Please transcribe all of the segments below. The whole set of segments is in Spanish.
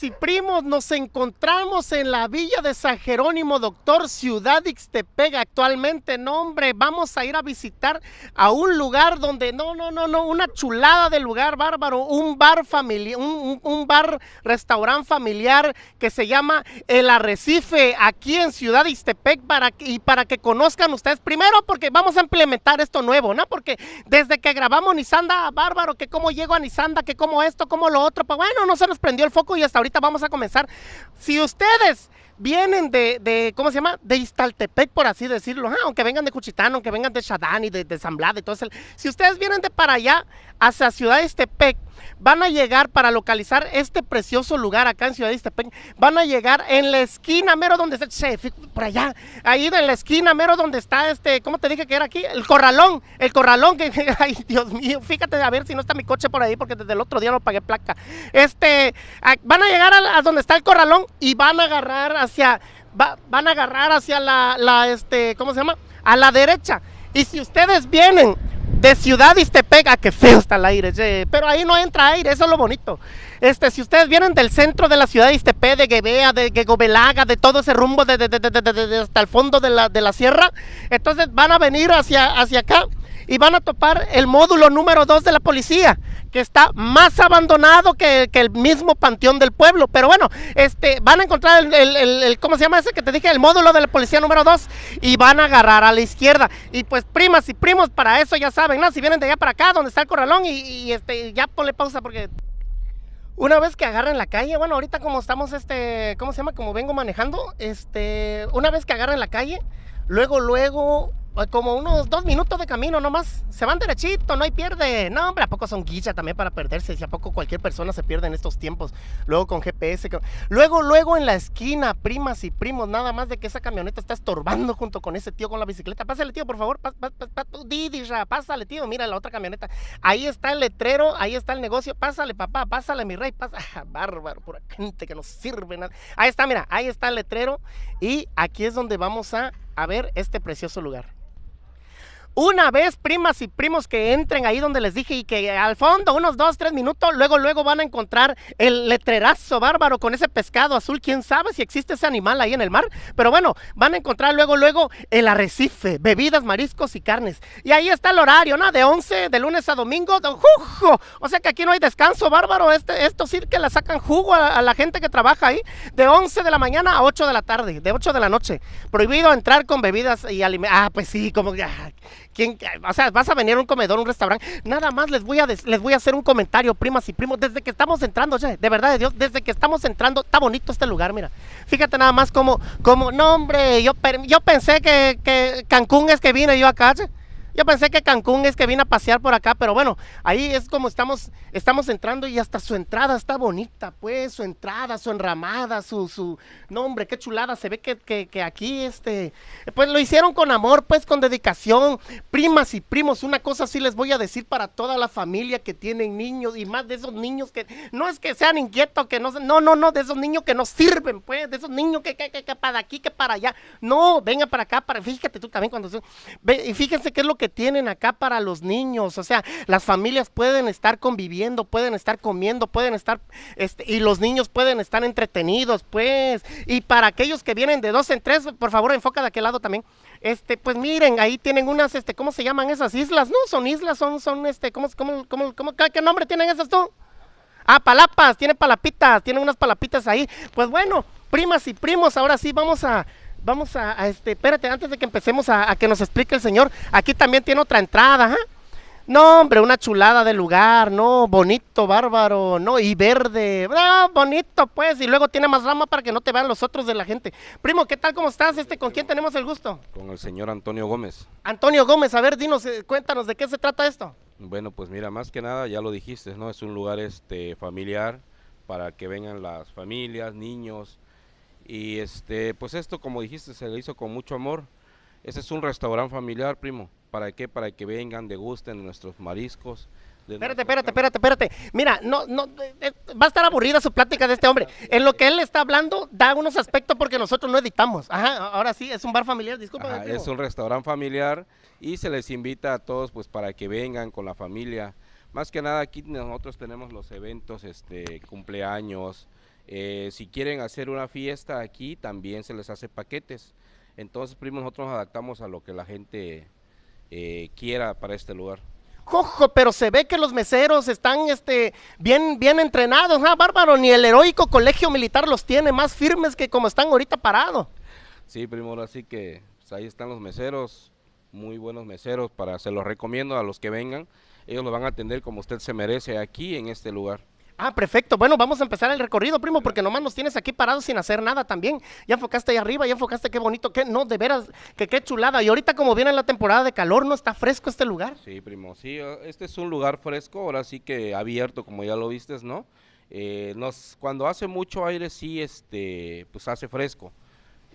y primos, nos encontramos en la villa de San Jerónimo, doctor, ciudad Ixtepec, actualmente. No, hombre, vamos a ir a visitar a un lugar donde, no, no, no, no, una chulada de lugar bárbaro, un bar familiar, un, bar, restaurante familiar que se llama El Arrecife, aquí en Ciudad Ixtepec, para, y para que conozcan ustedes, primero porque vamos a implementar esto nuevo, ¿no? Porque desde que grabamos Nisanda, bárbaro, que cómo llego a Nisanda, que cómo esto, cómo lo otro, pues bueno, no se nos prendió el foco y es ahorita vamos a comenzar. Si ustedes vienen de, de, ¿cómo se llama? De Iztaltepec, por así decirlo. Ah, aunque vengan de Cuchitán, aunque vengan de Chadán y de, de San Blas, todo eso. Si ustedes vienen de para allá, hacia Ciudad Estepec, van a llegar para localizar este precioso lugar acá en Ciudad de Iztepec, van a llegar en la esquina, mero donde está por allá, ahí en la esquina, mero donde está este, ¿cómo te dije que era aquí? El corralón, el corralón, que, ay Dios mío, fíjate a ver si no está mi coche por ahí, porque desde el otro día no pagué placa. Este, van a llegar a, donde está el corralón y van a agarrar hacia, van a agarrar hacia la, este, ¿cómo se llama? A la derecha. Y si ustedes vienen de Ciudad Iztepec, pega, ah, que feo está el aire, pero ahí no entra aire, eso es lo bonito. Este, si ustedes vienen del centro de la ciudad de de Guevea, de Gobelaga, de todo ese rumbo de, hasta el fondo de la, sierra, entonces van a venir hacia, hacia acá y van a topar el módulo número 2 de la policía, que está más abandonado que, el mismo panteón del pueblo. Pero bueno, este, van a encontrar el, ¿cómo se llama ese que te dije? El módulo de la policía número 2 y van a agarrar a la izquierda. Y pues primas y primos, para eso ya saben, ¿no? Si vienen de allá para acá, donde está el corralón y, este, ya ponle pausa porque... Una vez que agarren la calle, bueno, ahorita como estamos, este, ¿cómo se llama? Como vengo manejando, este, una vez que agarren la calle, luego, luego pues, como unos dos minutos de camino nomás. Se van derechito, no hay pierde. No, hombre, ¿a poco son guilla también para perderse? Si a poco cualquier persona se pierde en estos tiempos. Luego con GPS. Luego, luego en la esquina, primas y primos, nada más de que esa camioneta está estorbando junto con ese tío con la bicicleta. Pásale, tío, por favor. Pas, pásale, tío. Mira la otra camioneta. Ahí está el letrero, ahí está el negocio. Pásale, papá, pásale, mi rey. pásale ah, Bárbaro, pura gente que no sirve nada. Ahí está, mira, ahí está el letrero. Y aquí es donde vamos a, a ver este precioso lugar. Una vez, primas y primos que entren ahí donde les dije y que al fondo, unos dos, tres minutos, luego, luego van a encontrar el letrerazo bárbaro con ese pescado azul. Quién sabe si existe ese animal ahí en el mar. Pero bueno, van a encontrar luego, luego el arrecife, bebidas, mariscos y carnes. Y ahí está el horario, ¿no? De 11 de lunes a domingo. De, O sea que aquí no hay descanso bárbaro. Este, esto sí que le sacan jugo a, la gente que trabaja ahí. De 11 de la mañana a 8 de la tarde, de 8 de la noche. Prohibido entrar con bebidas y alimentos. Ah, pues sí, como. que... Ah, o sea, vas a venir a un comedor, un restaurante. Nada más les voy a les voy a hacer un comentario, primas y primos. Desde que estamos entrando, de verdad de Dios, desde que estamos entrando, está bonito este lugar, mira. Fíjate nada más como, como, no hombre, yo, yo pensé que, que Cancún es que vine yo acá. Yo pensé que Cancún es que vine a pasear por acá, pero bueno, ahí es como estamos, estamos entrando y hasta su entrada está bonita, pues, su entrada, su enramada, su, su, no qué chulada, se ve que, aquí, este, pues lo hicieron con amor, pues con dedicación, primas y primos, una cosa sí les voy a decir para toda la familia que tienen niños y más de esos niños que, no es que sean inquietos, que no, no, no, no, de esos niños que no sirven, pues, de esos niños que, que, para aquí, que para allá, no, vengan para acá, para, fíjate tú también cuando, y fíjense qué es lo que tienen acá para los niños. O sea, las familias pueden estar conviviendo, pueden estar comiendo, pueden estar, este, y los niños pueden estar entretenidos, pues. Y para aquellos que vienen de dos en tres, por favor, enfoca de aquel lado también. Este, pues miren, ahí tienen unas, este, ¿cómo se llaman esas islas? No, son islas, son, son, este, ¿cómo, cómo, cómo, qué, nombre tienen esas tú? Ah, palapas, tiene palapitas, tiene unas palapitas ahí. Pues bueno, primas y primos, ahora sí vamos a vamos a, este, espérate, antes de que empecemos a, que nos explique el Señor, aquí también tiene otra entrada, ¿eh? No, hombre, una chulada de lugar, no, bonito, bárbaro, no, y verde, no, bonito, pues, y luego tiene más rama para que no te vean los otros de la gente. Primo, ¿qué tal, cómo estás? Este, ¿con quién tenemos el gusto? Con el señor Antonio Gómez. Antonio Gómez, a ver, dinos, eh, cuéntanos, ¿de qué se trata esto? Bueno, pues mira, más que nada, ya lo dijiste, ¿no? Es un lugar, este, familiar, para que vengan las familias, niños, y este, pues esto, como dijiste, se le hizo con mucho amor. Ese es un restaurante familiar, primo. ¿Para qué? Para que vengan, degusten nuestros mariscos. Espérate, espérate, espérate, espérate. Mira, no, no, eh, eh, va a estar aburrida su plática de este hombre. En lo que él está hablando, da unos aspectos porque nosotros no editamos. ahora sí, es un bar familiar, disculpa. es un restaurante familiar y se les invita a todos pues para que vengan con la familia. Más que nada aquí nosotros tenemos los eventos, este, cumpleaños, eh, si quieren hacer una fiesta aquí, también se les hace paquetes. Entonces, primo, nosotros nos adaptamos a lo que la gente eh, quiera para este lugar. Jojo, pero se ve que los meseros están este, bien, bien entrenados, ¿ah, bárbaro? Ni el heroico colegio militar los tiene más firmes que como están ahorita parados. Sí, primo, así que pues, ahí están los meseros, muy buenos meseros, para se los recomiendo a los que vengan. Ellos lo van a atender como usted se merece aquí en este lugar. Ah, perfecto. Bueno, vamos a empezar el recorrido, primo, porque nomás nos tienes aquí parados sin hacer nada también. Ya enfocaste ahí arriba, ya enfocaste qué bonito, qué no, de veras, que qué chulada. Y ahorita como viene la temporada de calor, ¿no está fresco este lugar? Sí, primo, sí, este es un lugar fresco, ahora sí que abierto, como ya lo viste, ¿no? Eh, cuando hace mucho aire sí, este, pues hace fresco.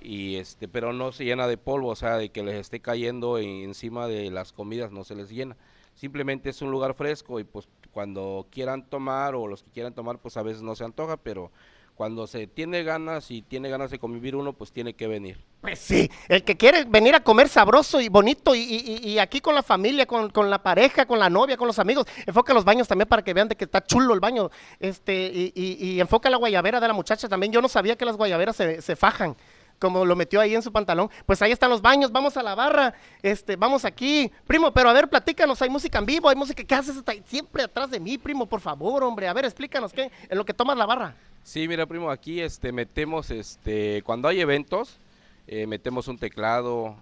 Y este, pero no se llena de polvo, o sea, de que les esté cayendo encima de las comidas, no se les llena. Simplemente es un lugar fresco y pues cuando quieran tomar o los que quieran tomar, pues a veces no se antoja, pero cuando se tiene ganas y tiene ganas de convivir uno, pues tiene que venir. Pues sí, el que quiere venir a comer sabroso y bonito y, aquí con la familia, con, la pareja, con la novia, con los amigos, enfoca los baños también para que vean de que está chulo el baño, este, y, y enfoca la guayabera de la muchacha también. Yo no sabía que las guayaberas se, se fajan como lo metió ahí en su pantalón, pues ahí están los baños, vamos a la barra, este, vamos aquí, primo, pero a ver, platícanos, hay música en vivo, hay música, ¿qué haces siempre atrás de mí, primo? Por favor, hombre, a ver, explícanos, ¿qué? En lo que tomas la barra. Sí, mira, primo, aquí este, metemos, este, cuando hay eventos, eh, metemos un teclado,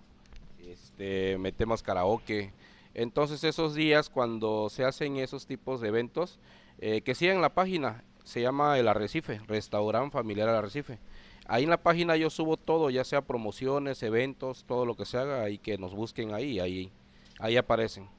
este, metemos karaoke. Entonces esos días cuando se hacen esos tipos de eventos, eh, que sigan la página, se llama El Arrecife, Restaurante Familiar El Arrecife. Ahí en la página yo subo todo, ya sea promociones, eventos, todo lo que se haga, y que nos busquen ahí, ahí, ahí aparecen.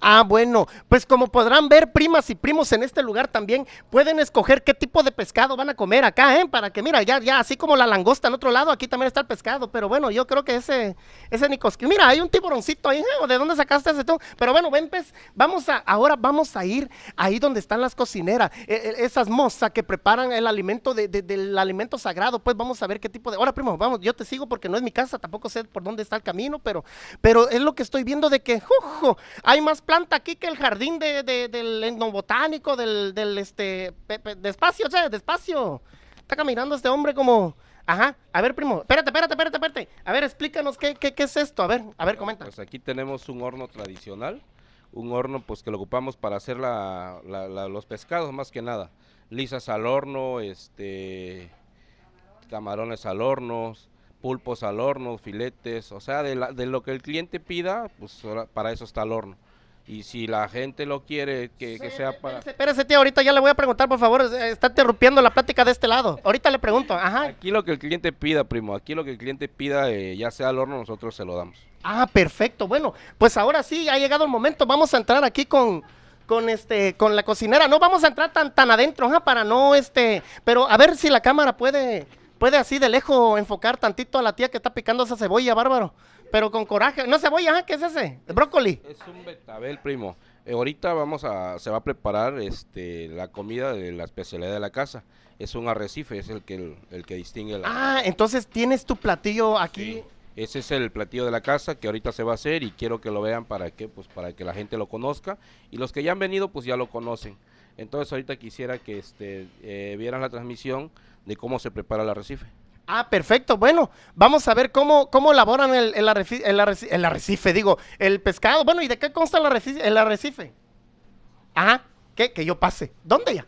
Ah, bueno, pues como podrán ver, primas y primos en este lugar también pueden escoger qué tipo de pescado van a comer acá, ¿eh? Para que, mira, ya, ya, así como la langosta en otro lado, aquí también está el pescado, pero bueno, yo creo que ese, ese nicosquil, mira, hay un tiburoncito ahí, ¿eh? ¿De dónde sacaste ese tú? Pero bueno, ven, pues, vamos a, ahora vamos a ir ahí donde están las cocineras, e, e, esas mozas que preparan el alimento del alimento sagrado, pues vamos a ver qué tipo de, ahora, primo, vamos, yo te sigo porque no es mi casa, tampoco sé por dónde está el camino, pero, pero es lo que estoy viendo de que, jojo, hay más planta aquí que el jardín del etnobotánico, del, del este, pe, despacio, despacio. Está caminando este hombre como, ajá, a ver, primo, espérate, espérate, espérate, espérate. A ver, explícanos qué, es esto, a ver, a ver, comenta. Pues aquí tenemos un horno tradicional, un horno pues que lo ocupamos para hacer los pescados más que nada. Lisas al horno, este, camarones al horno, pulpos al horno, filetes, o sea, de lo que el cliente pida, pues para eso está el horno. Y si la gente lo quiere, que, sea para... Espérese, espérese, tío, ahorita ya le voy a preguntar, por favor, eh, está interrumpiendo la plática de este lado. Ahorita le pregunto, ajá. Aquí lo que el cliente pida, primo, aquí lo que el cliente pida, eh, ya sea al horno, nosotros se lo damos. Ah, perfecto, bueno, pues ahora sí, ha llegado el momento, vamos a entrar aquí con... Con, este, con la cocinera, no vamos a entrar tan, tan adentro, ajá, para no, este, pero a ver si la cámara puede, puede así de lejos enfocar tantito a la tía que está picando esa cebolla, bárbaro pero con coraje. No cebolla, ¿qué es ese? brócoli? Es un betabel, primo. Eh, ahorita vamos a, se va a preparar este, la comida de la especialidad de la casa. Es un arrecife, es el que, el, que distingue la... Ah, entonces tienes tu platillo aquí. Ese es el platillo de la casa que ahorita se va a hacer y quiero que lo vean para que, pues, para que la gente lo conozca. Y los que ya han venido, pues ya lo conocen. Entonces ahorita quisiera que este, eh, vieran la transmisión de cómo se prepara el arrecife. Ah, perfecto. Bueno, vamos a ver cómo, cómo elaboran el, arrecife, el, digo, el pescado. Bueno, ¿y de qué consta el arrecife? El Ajá, Que yo pase. ¿Dónde ya?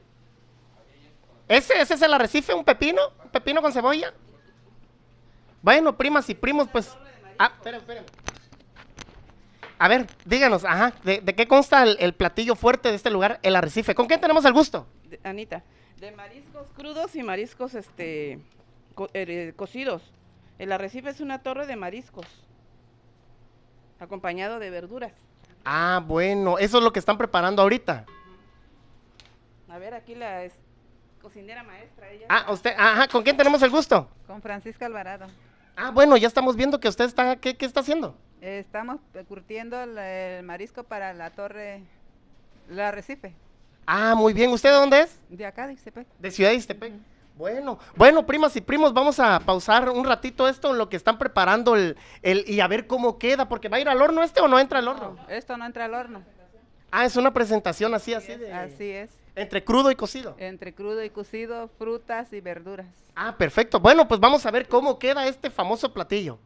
¿Ese, ¿Ese es el arrecife? ¿Un pepino? ¿Un pepino con cebolla? Bueno, primas y primos, pues... Ah, A ver, díganos, ajá, ¿de, qué consta el, el, platillo fuerte de este lugar, el arrecife? ¿Con qué tenemos el gusto? Anita, de mariscos crudos y mariscos, este... Eh, cocidos. El arrecife es una torre de mariscos, acompañado de verduras. Ah, bueno, eso es lo que están preparando ahorita. A ver, aquí la cocinera maestra. Ella ah, usted, ajá, ¿con quién tenemos el gusto? Con Francisca Alvarado. Ah, bueno, ya estamos viendo que usted está, ¿qué, qué está haciendo? estamos curtiendo el, marisco para la torre, la arrecife. Ah, muy bien, ¿usted de dónde es? De acá, de Ixtepec. De Ciudad de bueno, bueno, primas y primos, vamos a pausar un ratito esto en lo que están preparando el, el y a ver cómo queda, porque va a ir al horno este o no entra al horno. esto no entra al horno. Ah, es una presentación así, así de. Así es. Entre crudo y cocido. Entre crudo y cocido, frutas y verduras. Ah, perfecto. Bueno, pues vamos a ver cómo queda este famoso platillo.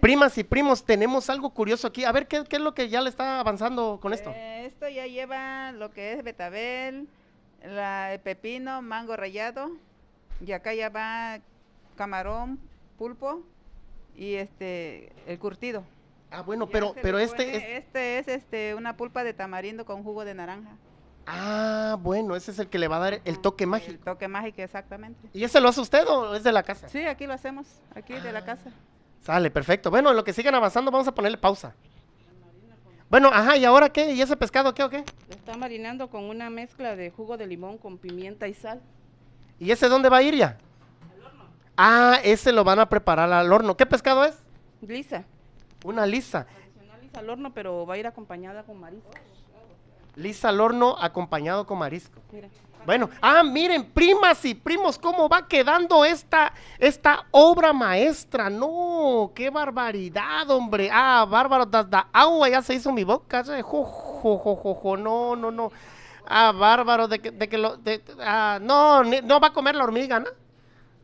Primas y primos, tenemos algo curioso aquí. A ver, ¿qué, qué es lo que ya le está avanzando con esto? Eh, esto ya lleva lo que es betabel, la, pepino, mango rallado, y acá ya va camarón, pulpo y este el curtido. Ah, bueno, pero pero este es... este es este una pulpa de tamarindo con jugo de naranja. Ah, bueno, ese es el que le va a dar el ah, toque mágico. toque mágico, exactamente. ¿Y ese lo hace usted o es de la casa? Sí, aquí lo hacemos, aquí de la ah. casa. Sale, perfecto. Bueno, lo que sigan avanzando vamos a ponerle pausa. Bueno, ajá, ¿y ahora qué? ¿Y ese pescado qué o qué? está marinando con una mezcla de jugo de limón con pimienta y sal. ¿Y ese dónde va a ir ya? Al horno. Ah, ese lo van a preparar al horno. ¿Qué pescado es? Lisa. Una lisa. lisa al horno, pero va a ir acompañada con marisco. Lisa al horno acompañado con marisco. Bueno, ah, miren, primas y primos, cómo va quedando esta, esta obra maestra. No, qué barbaridad, hombre. Ah, bárbaro, da agua, ya se hizo mi boca. Jo, no, no, no. Ah, bárbaro, de que, lo... De, ah, no, no va a comer la hormiga, ¿no?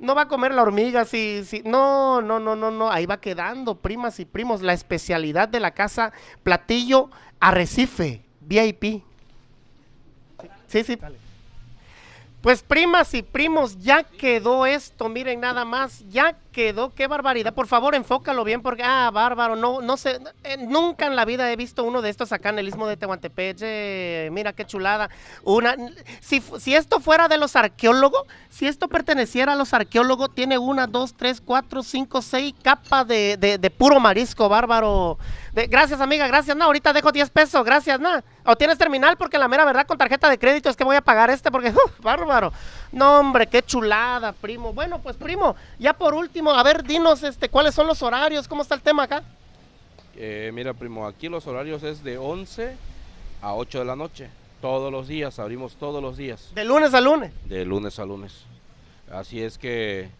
No va a comer la hormiga, sí, sí. No, no, no, no, no. Ahí va quedando, primas y primos. La especialidad de la casa, platillo arrecife, VIP. Sí, sí. Pues primas y primos, ya quedó esto. Miren nada más, ya quedó, qué barbaridad. Por favor, enfócalo bien porque, ah, bárbaro, no, no sé, eh, nunca en la vida he visto uno de estos acá en el Istmo de Tehuantepeche, mira qué chulada. Una, si, esto fuera de los arqueólogos, si esto perteneciera a los arqueólogos, tiene una, dos, tres, cuatro, cinco, seis capas de, de, puro marisco, bárbaro. gracias, amiga, gracias, no, ahorita dejo diez pesos, gracias, nada. O tienes terminal porque la mera verdad con tarjeta de crédito es que voy a pagar este porque, bárbaro. No, hombre, qué chulada, primo. Bueno, pues primo, ya por último, a ver, dinos este, cuáles son los horarios, cómo está el tema acá. Eh, mira, primo, aquí los horarios es de 11 a 8 de la noche. Todos los días, abrimos todos los días. ¿De lunes a lunes? De lunes a lunes. Así es que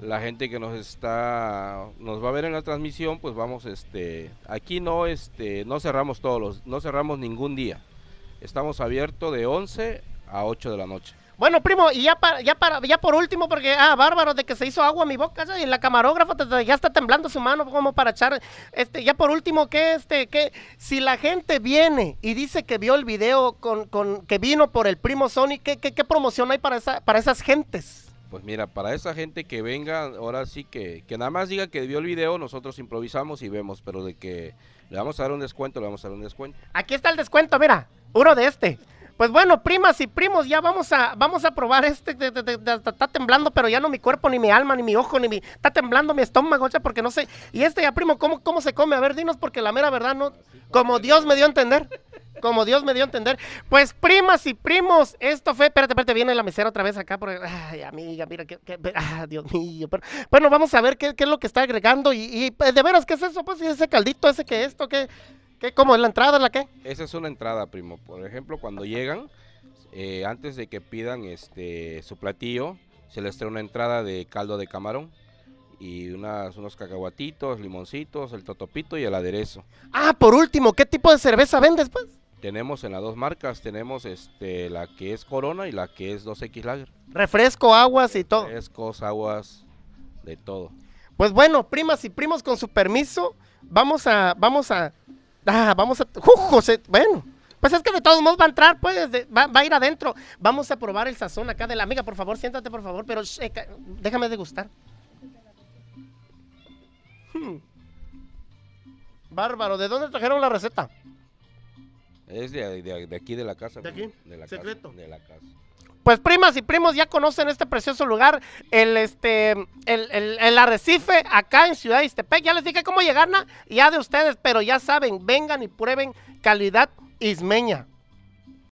la gente que nos está nos va a ver en la transmisión, pues vamos este aquí no este no cerramos todos los no cerramos ningún día. Estamos abiertos de 11 a 8 de la noche. Bueno, primo, y ya, para, ya, para, ya por último, porque, ah, bárbaro, de que se hizo agua en mi boca, y la camarógrafa ya está temblando su mano como para echar, este, ya por último, que este, que si la gente viene y dice que vio el video con, con que vino por el primo Sony, ¿qué, qué, qué promoción hay para, esa, para esas gentes? Pues mira, para esa gente que venga, ahora sí que, que nada más diga que vio el video, nosotros improvisamos y vemos, pero de que le vamos a dar un descuento, le vamos a dar un descuento. Aquí está el descuento, mira, uno de este. Pues bueno, primas y primos, ya vamos a, vamos a probar este. está temblando, pero ya no mi cuerpo, ni mi alma, ni mi ojo, ni mi. Está temblando mi estómago, sea, porque no sé. Y este ya, primo, ¿cómo, cómo se come? A ver, dinos, porque la mera verdad no. Como Dios me dio a entender. Como Dios me dio a entender. Pues primas y primos, esto fue. Espérate, espérate, viene la mesera otra vez acá. Porque, ay, amiga, mira, que, ah, Dios mío. Pero, bueno, vamos a ver qué, es lo que está agregando. Y, y pues, de veras, ¿qué es eso? Pues ese caldito, ese que esto, que. ¿Qué? ¿Cómo? ¿Es la entrada la qué? Esa es una entrada, primo. Por ejemplo, cuando llegan, eh, antes de que pidan este su platillo, se les trae una entrada de caldo de camarón y unas, unos cacahuatitos, limoncitos, el totopito y el aderezo. Ah, por último, ¿qué tipo de cerveza vendes, pues? Tenemos en las dos marcas, tenemos este la que es Corona y la que es 2X Lager. Refresco, aguas y todo. Refrescos, aguas, de todo. Pues bueno, primas y primos, con su permiso, vamos a, vamos a, Ah, vamos a. bueno. Pues es que de todos modos va a entrar, pues, va, a ir adentro. Vamos a probar el sazón acá de la amiga. Por favor, siéntate, por favor, pero eh, déjame degustar. Hmm. Bárbaro, ¿de dónde trajeron la receta? Es de, aquí de la casa. ¿De aquí? De la Secreto. de la casa. Pues primas y primos ya conocen este precioso lugar, el este el, arrecife acá en Ciudad de Ya les dije cómo llegar, ya de ustedes, pero ya saben, vengan y prueben calidad ismeña.